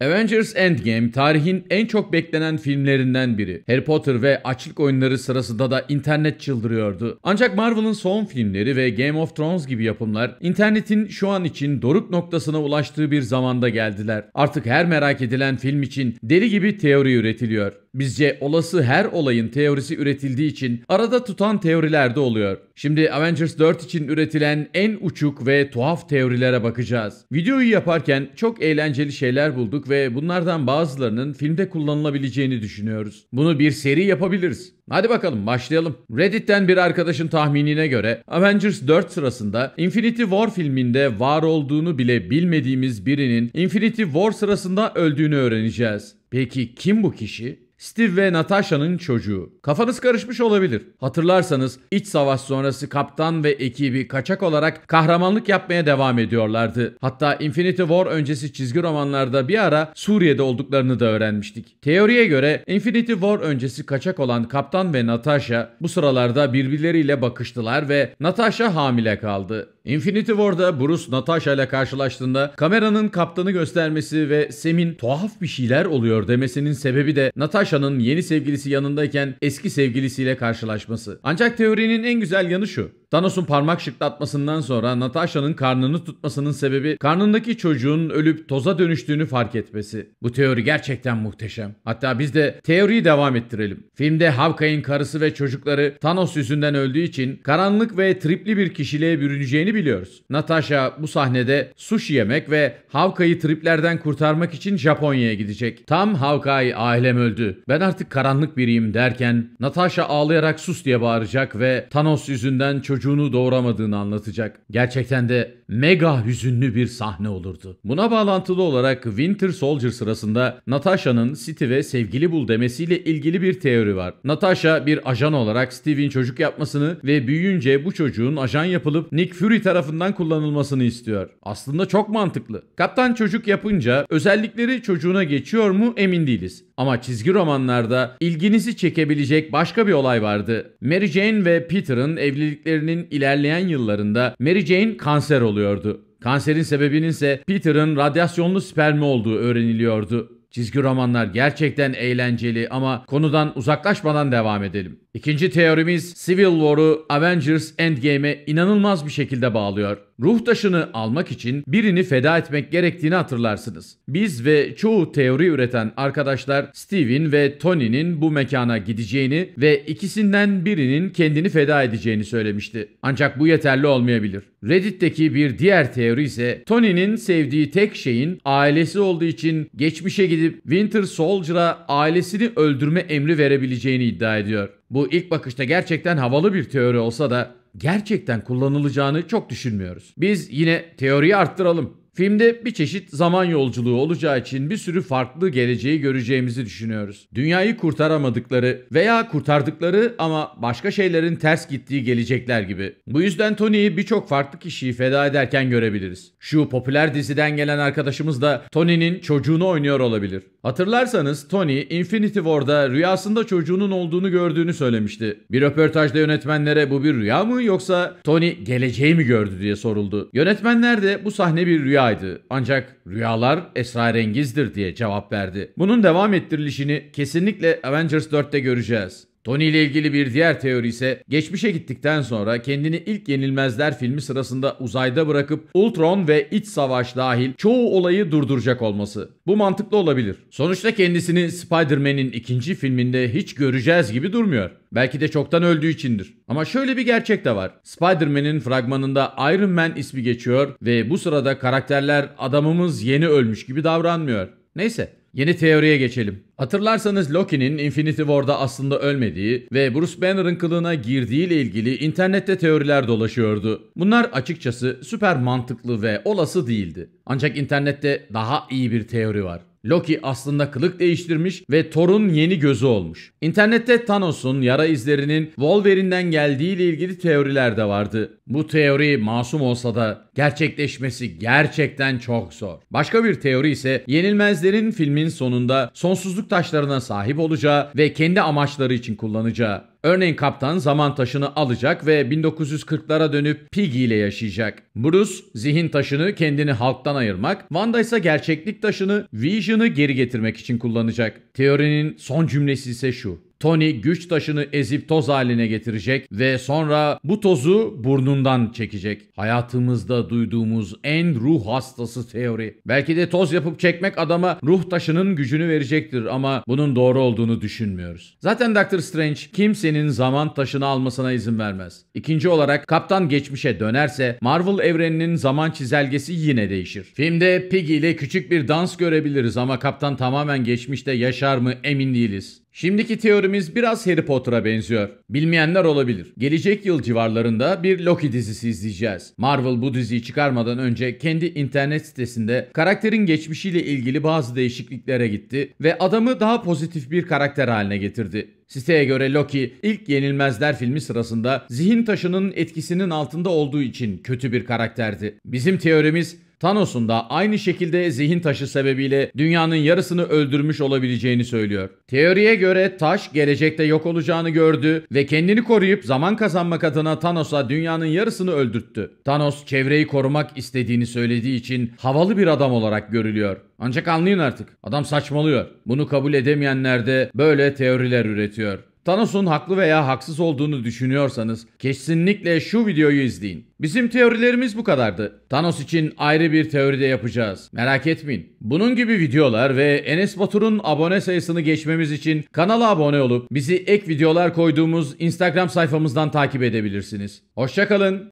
Avengers Endgame tarihin en çok beklenen filmlerinden biri. Harry Potter ve açlık oyunları sırasında da internet çıldırıyordu. Ancak Marvel'ın son filmleri ve Game of Thrones gibi yapımlar internetin şu an için doruk noktasına ulaştığı bir zamanda geldiler. Artık her merak edilen film için deli gibi teori üretiliyor. Bizce olası her olayın teorisi üretildiği için arada tutan teoriler de oluyor. Şimdi Avengers 4 için üretilen en uçuk ve tuhaf teorilere bakacağız. Videoyu yaparken çok eğlenceli şeyler bulduk ve bunlardan bazılarının filmde kullanılabileceğini düşünüyoruz. Bunu bir seri yapabiliriz. Hadi bakalım başlayalım. Reddit'ten bir arkadaşın tahminine göre Avengers 4 sırasında Infinity War filminde var olduğunu bile bilmediğimiz birinin Infinity War sırasında öldüğünü öğreneceğiz. Peki kim bu kişi? Steve ve Natasha'nın çocuğu. Kafanız karışmış olabilir. Hatırlarsanız iç savaş sonrası kaptan ve ekibi kaçak olarak kahramanlık yapmaya devam ediyorlardı. Hatta Infinity War öncesi çizgi romanlarda bir ara Suriye'de olduklarını da öğrenmiştik. Teoriye göre Infinity War öncesi kaçak olan kaptan ve Natasha bu sıralarda birbirleriyle bakıştılar ve Natasha hamile kaldı. Infinity War'da Bruce Natasha ile karşılaştığında kameranın kaptanı göstermesi ve Sam'in tuhaf bir şeyler oluyor demesinin sebebi de Natasha'nın yeni sevgilisi yanındayken eski sevgilisiyle karşılaşması. Ancak teorinin en güzel yanı şu. Thanos'un parmak şıklatmasından sonra Natasha'nın karnını tutmasının sebebi karnındaki çocuğun ölüp toza dönüştüğünü fark etmesi. Bu teori gerçekten muhteşem. Hatta biz de teoriyi devam ettirelim. Filmde Hawkeye'in karısı ve çocukları Thanos yüzünden öldüğü için karanlık ve tripli bir kişiliğe bürüneceğini biliyoruz. Natasha bu sahnede sushi yemek ve Hawkeye'yi triplerden kurtarmak için Japonya'ya gidecek. Tam Hawkeye ailem öldü. Ben artık karanlık biriyim derken Natasha ağlayarak sus diye bağıracak ve Thanos yüzünden çocuk çocuğunu doğuramadığını anlatacak. Gerçekten de mega hüzünlü bir sahne olurdu. Buna bağlantılı olarak Winter Soldier sırasında Natasha'nın Steve'e sevgili bul demesiyle ilgili bir teori var. Natasha bir ajan olarak Steve'in çocuk yapmasını ve büyüyünce bu çocuğun ajan yapılıp Nick Fury tarafından kullanılmasını istiyor. Aslında çok mantıklı. Kaptan çocuk yapınca özellikleri çocuğuna geçiyor mu emin değiliz. Ama çizgi romanlarda ilginizi çekebilecek başka bir olay vardı. Mary Jane ve Peter'ın evliliklerinin ilerleyen yıllarında Mary Jane kanser oluyordu. Kanserin sebebinin ise Peter'ın radyasyonlu spermi olduğu öğreniliyordu. Çizgi romanlar gerçekten eğlenceli ama konudan uzaklaşmadan devam edelim. İkinci teorimiz Civil War'u Avengers Endgame'e inanılmaz bir şekilde bağlıyor. Ruh taşını almak için birini feda etmek gerektiğini hatırlarsınız. Biz ve çoğu teori üreten arkadaşlar Steven ve Tony'nin bu mekana gideceğini ve ikisinden birinin kendini feda edeceğini söylemişti. Ancak bu yeterli olmayabilir. Reddit'teki bir diğer teori ise Tony'nin sevdiği tek şeyin ailesi olduğu için geçmişe gidip Winter Soldier'a ailesini öldürme emri verebileceğini iddia ediyor. Bu ilk bakışta gerçekten havalı bir teori olsa da gerçekten kullanılacağını çok düşünmüyoruz. Biz yine teoriyi arttıralım. Filmde bir çeşit zaman yolculuğu olacağı için bir sürü farklı geleceği göreceğimizi düşünüyoruz. Dünyayı kurtaramadıkları veya kurtardıkları ama başka şeylerin ters gittiği gelecekler gibi. Bu yüzden Tony'yi birçok farklı kişiyi feda ederken görebiliriz. Şu popüler diziden gelen arkadaşımız da Tony'nin çocuğunu oynuyor olabilir. Hatırlarsanız Tony Infinity War'da rüyasında çocuğunun olduğunu gördüğünü söylemişti. Bir röportajda yönetmenlere bu bir rüya mı yoksa Tony geleceği mi gördü diye soruldu. Yönetmenler de bu sahne bir rüya rüyaydı ancak rüyalar esrarengizdir diye cevap verdi. Bunun devam ettirilişini kesinlikle Avengers 4'te göreceğiz. Tony ile ilgili bir diğer teori ise geçmişe gittikten sonra kendini ilk Yenilmezler filmi sırasında uzayda bırakıp Ultron ve iç savaş dahil çoğu olayı durduracak olması. Bu mantıklı olabilir. Sonuçta kendisini Spider-Man'in ikinci filminde hiç göreceğiz gibi durmuyor. Belki de çoktan öldüğü içindir. Ama şöyle bir gerçek de var. Spider-Man'in fragmanında Iron Man ismi geçiyor ve bu sırada karakterler adamımız yeni ölmüş gibi davranmıyor. Neyse Yeni teoriye geçelim. Hatırlarsanız Loki'nin Infinity War'da aslında ölmediği ve Bruce Banner'ın kılığına girdiği ile ilgili internette teoriler dolaşıyordu. Bunlar açıkçası süper mantıklı ve olası değildi. Ancak internette daha iyi bir teori var. Loki aslında kılık değiştirmiş ve Thor'un yeni gözü olmuş. İnternette Thanos'un yara izlerinin Wolverine'den geldiği ile ilgili teoriler de vardı. Bu teori masum olsa da gerçekleşmesi gerçekten çok zor. Başka bir teori ise Yenilmezlerin filmin sonunda sonsuzluk taşlarına sahip olacağı ve kendi amaçları için kullanacağı. Örneğin kaptan zaman taşını alacak ve 1940'lara dönüp Piggy ile yaşayacak. Bruce zihin taşını kendini halktan ayırmak, Wanda ise gerçeklik taşını Vision'ı geri getirmek için kullanacak. Teorinin son cümlesi ise şu. Tony güç taşını ezip toz haline getirecek ve sonra bu tozu burnundan çekecek. Hayatımızda duyduğumuz en ruh hastası teori. Belki de toz yapıp çekmek adama ruh taşının gücünü verecektir ama bunun doğru olduğunu düşünmüyoruz. Zaten Doctor Strange kimsenin zaman taşını almasına izin vermez. İkinci olarak kaptan geçmişe dönerse Marvel evreninin zaman çizelgesi yine değişir. Filmde Piggy ile küçük bir dans görebiliriz ama kaptan tamamen geçmişte yaşar mı emin değiliz. Şimdiki teorimiz biraz Harry Potter'a benziyor. Bilmeyenler olabilir. Gelecek yıl civarlarında bir Loki dizisi izleyeceğiz. Marvel bu diziyi çıkarmadan önce kendi internet sitesinde karakterin geçmişiyle ilgili bazı değişikliklere gitti ve adamı daha pozitif bir karakter haline getirdi. Siteye göre Loki ilk Yenilmezler filmi sırasında zihin taşının etkisinin altında olduğu için kötü bir karakterdi. Bizim teorimiz Thanos'un da aynı şekilde zihin taşı sebebiyle dünyanın yarısını öldürmüş olabileceğini söylüyor. Teoriye göre taş gelecekte yok olacağını gördü ve kendini koruyup zaman kazanmak adına Thanos'a dünyanın yarısını öldürttü. Thanos çevreyi korumak istediğini söylediği için havalı bir adam olarak görülüyor. Ancak anlayın artık adam saçmalıyor. Bunu kabul edemeyenler de böyle teoriler üretiyor. Thanos'un haklı veya haksız olduğunu düşünüyorsanız kesinlikle şu videoyu izleyin. Bizim teorilerimiz bu kadardı. Thanos için ayrı bir teori de yapacağız. Merak etmeyin. Bunun gibi videolar ve Enes Batur'un abone sayısını geçmemiz için kanala abone olup bizi ek videolar koyduğumuz Instagram sayfamızdan takip edebilirsiniz. Hoşçakalın.